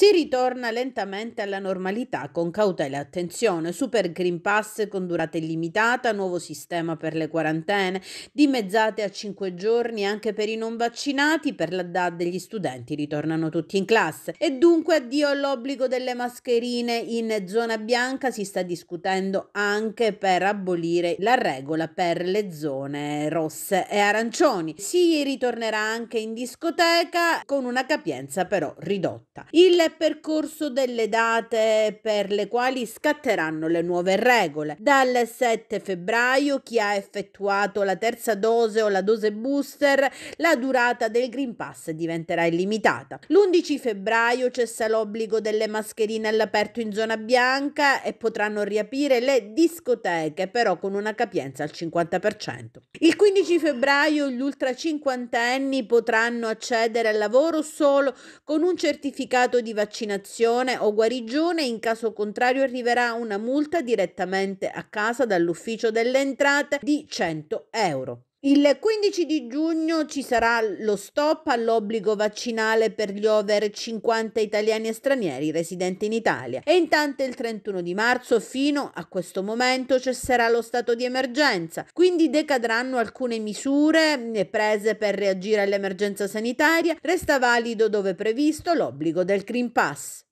Si ritorna lentamente alla normalità con cautela e attenzione, super green pass con durata illimitata, nuovo sistema per le quarantene, dimezzate a 5 giorni anche per i non vaccinati, per la DAD degli studenti ritornano tutti in classe e dunque addio all'obbligo delle mascherine in zona bianca, si sta discutendo anche per abolire la regola per le zone rosse e arancioni. Si ritornerà anche in discoteca con una capienza però ridotta. Il percorso delle date per le quali scatteranno le nuove regole. Dal 7 febbraio chi ha effettuato la terza dose o la dose booster, la durata del Green Pass diventerà illimitata. L'11 febbraio cessa l'obbligo delle mascherine all'aperto in zona bianca e potranno riaprire le discoteche, però con una capienza al 50%. Il 15 febbraio gli ultra cinquantenni potranno accedere al lavoro solo con un certificato di vaccinazione o guarigione, in caso contrario arriverà una multa direttamente a casa dall'ufficio delle entrate di 100 euro. Il 15 di giugno ci sarà lo stop all'obbligo vaccinale per gli over 50 italiani e stranieri residenti in Italia e intanto il 31 di marzo fino a questo momento cesserà lo stato di emergenza, quindi decadranno alcune misure eh, prese per reagire all'emergenza sanitaria, resta valido dove previsto l'obbligo del Green Pass.